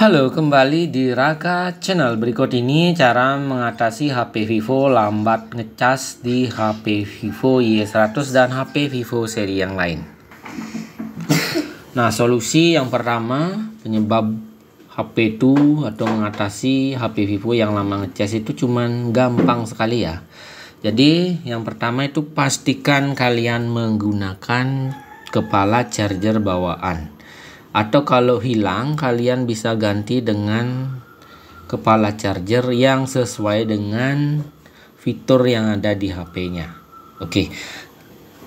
Halo, kembali di Raka Channel. Berikut ini cara mengatasi HP Vivo lambat ngecas di HP Vivo Y100 dan HP Vivo seri yang lain. Nah, solusi yang pertama penyebab HP itu atau mengatasi HP Vivo yang lama ngecas itu cuman gampang sekali ya. Jadi, yang pertama itu pastikan kalian menggunakan kepala charger bawaan atau kalau hilang kalian bisa ganti dengan kepala charger yang sesuai dengan fitur yang ada di HP-nya. Oke.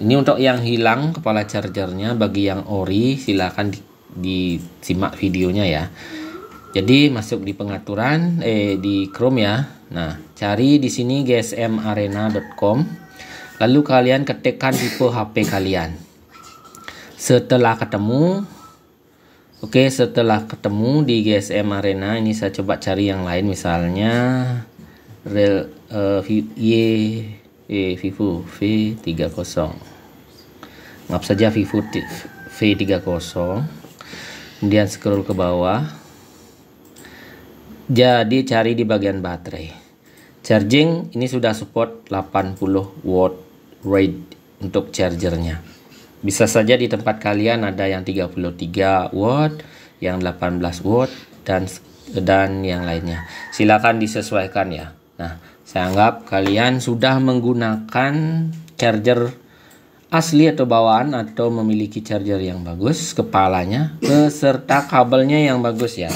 Ini untuk yang hilang kepala chargernya bagi yang ori silahkan di, disimak videonya ya. Jadi masuk di pengaturan eh di Chrome ya. Nah, cari di sini gsmarena.com. Lalu kalian ketikkan tipe HP kalian. Setelah ketemu, Oke, setelah ketemu di GSM Arena, ini saya coba cari yang lain misalnya Real uh, Y e, Vivo V30. ngap saja Vivo V30. Kemudian scroll ke bawah. Jadi cari di bagian baterai. Charging ini sudah support 80 watt rate untuk chargernya. Bisa saja di tempat kalian ada yang 33 watt, yang 18 watt dan dan yang lainnya. Silakan disesuaikan ya. Nah, saya anggap kalian sudah menggunakan charger asli atau bawaan atau memiliki charger yang bagus, kepalanya beserta kabelnya yang bagus ya.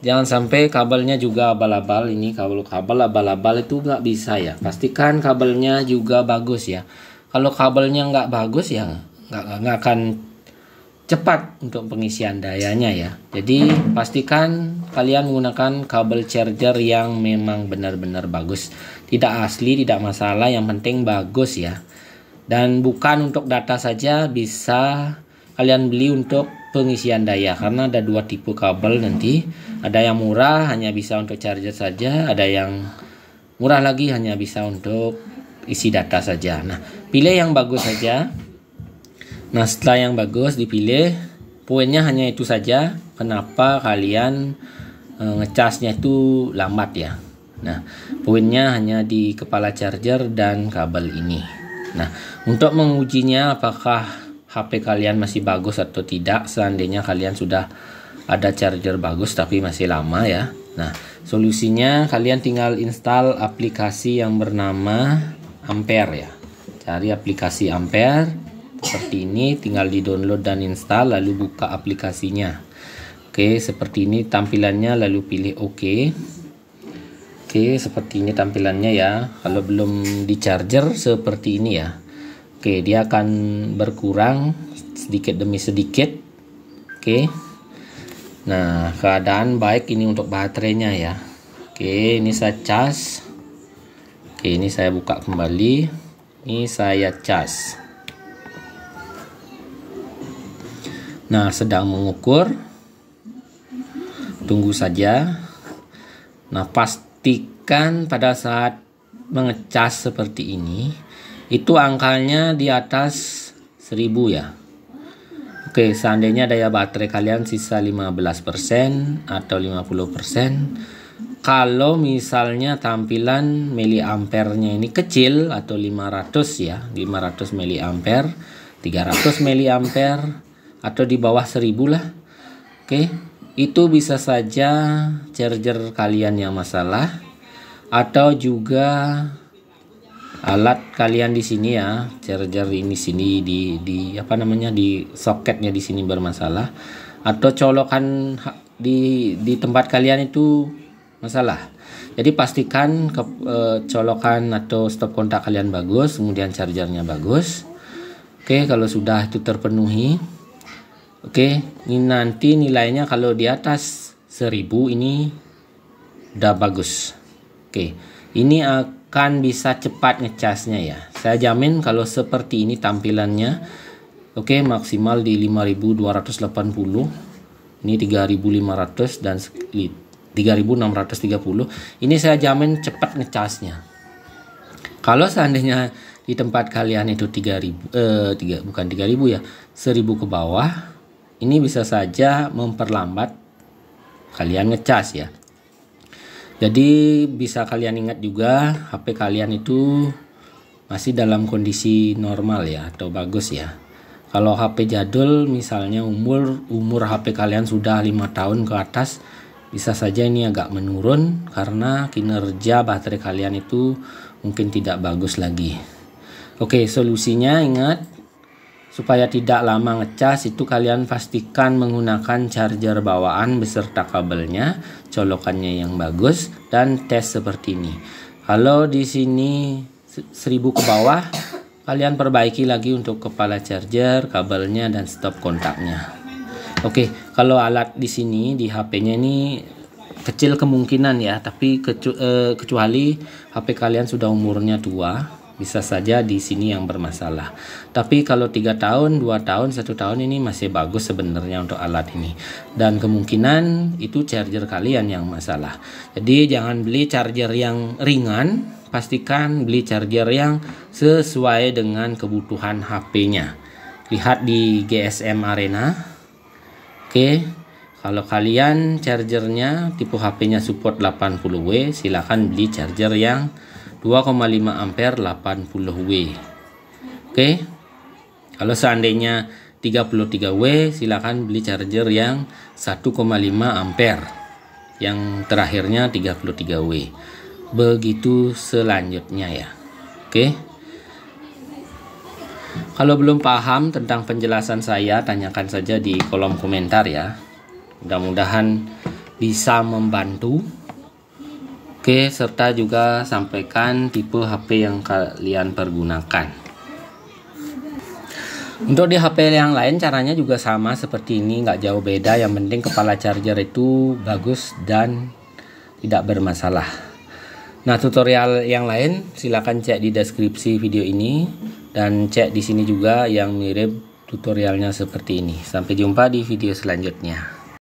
Jangan sampai kabelnya juga abal-abal ini kabel kabel abal-abal itu nggak bisa ya. Pastikan kabelnya juga bagus ya. Kalau kabelnya nggak bagus ya nggak akan cepat untuk pengisian dayanya ya. Jadi pastikan kalian menggunakan kabel charger yang memang benar-benar bagus. Tidak asli, tidak masalah, yang penting bagus ya. Dan bukan untuk data saja bisa kalian beli untuk pengisian daya karena ada dua tipe kabel nanti. Ada yang murah hanya bisa untuk charger saja, ada yang murah lagi hanya bisa untuk isi data saja. Nah, pilih yang bagus saja Nah setelah yang bagus dipilih, poinnya hanya itu saja. Kenapa kalian e, ngecasnya itu lambat ya? Nah poinnya hanya di kepala charger dan kabel ini. Nah untuk mengujinya apakah HP kalian masih bagus atau tidak, seandainya kalian sudah ada charger bagus tapi masih lama ya. Nah solusinya kalian tinggal install aplikasi yang bernama Ampere ya. Cari aplikasi Ampere seperti ini tinggal di download dan install lalu buka aplikasinya oke seperti ini tampilannya lalu pilih oke oke seperti ini tampilannya ya kalau belum di charger seperti ini ya oke dia akan berkurang sedikit demi sedikit oke nah keadaan baik ini untuk baterainya ya oke ini saya cas oke ini saya buka kembali ini saya cas Nah, sedang mengukur. Tunggu saja. Nah, pastikan pada saat mengecas seperti ini, itu angkanya di atas 1000 ya. Oke, seandainya daya baterai kalian sisa 15% atau 50%, kalau misalnya tampilan mili miliampernya ini kecil atau 500 ya, 500 miliamper, 300 miliamper, atau di bawah 1000 lah. Oke, itu bisa saja charger kalian yang masalah atau juga alat kalian di sini ya, charger ini sini di di apa namanya di soketnya di sini bermasalah atau colokan di di tempat kalian itu masalah. Jadi pastikan ke, e, colokan atau stop kontak kalian bagus, kemudian chargernya bagus. Oke, kalau sudah itu terpenuhi, Oke, ini nanti nilainya kalau di atas 1000 ini udah bagus. Oke, ini akan bisa cepat ngecasnya ya. Saya jamin kalau seperti ini tampilannya. Oke, maksimal di 5280. Ini 3500 dan 3630. Ini saya jamin cepat ngecasnya. Kalau seandainya di tempat kalian itu 3000 eh 3 bukan 3000 ya, 1000 ke bawah ini bisa saja memperlambat kalian ngecas ya. Jadi bisa kalian ingat juga HP kalian itu masih dalam kondisi normal ya atau bagus ya. Kalau HP jadul misalnya umur umur HP kalian sudah lima tahun ke atas bisa saja ini agak menurun karena kinerja baterai kalian itu mungkin tidak bagus lagi. Oke, solusinya ingat Supaya tidak lama ngecas itu kalian pastikan menggunakan charger bawaan beserta kabelnya, colokannya yang bagus dan tes seperti ini. Kalau di sini 1000 ke bawah kalian perbaiki lagi untuk kepala charger, kabelnya dan stop kontaknya. Oke, okay, kalau alat di sini di HP-nya ini kecil kemungkinan ya, tapi eh, kecuali HP kalian sudah umurnya tua, bisa saja di sini yang bermasalah. Tapi kalau tiga tahun, dua tahun, satu tahun ini masih bagus sebenarnya untuk alat ini. Dan kemungkinan itu charger kalian yang masalah. Jadi jangan beli charger yang ringan, pastikan beli charger yang sesuai dengan kebutuhan HP-nya. Lihat di GSM Arena. Oke, kalau kalian chargernya tipe HP-nya support 80W, silakan beli charger yang 2,5 ampere 80 W oke kalau seandainya 33 W silakan beli charger yang 1,5 ampere yang terakhirnya 33 W begitu selanjutnya ya oke kalau belum paham tentang penjelasan saya tanyakan saja di kolom komentar ya mudah-mudahan bisa membantu Oke, serta juga sampaikan tipe HP yang kalian pergunakan. Untuk di HP yang lain caranya juga sama seperti ini, nggak jauh beda. Yang penting kepala charger itu bagus dan tidak bermasalah. Nah, tutorial yang lain silahkan cek di deskripsi video ini dan cek di sini juga yang mirip tutorialnya seperti ini. Sampai jumpa di video selanjutnya.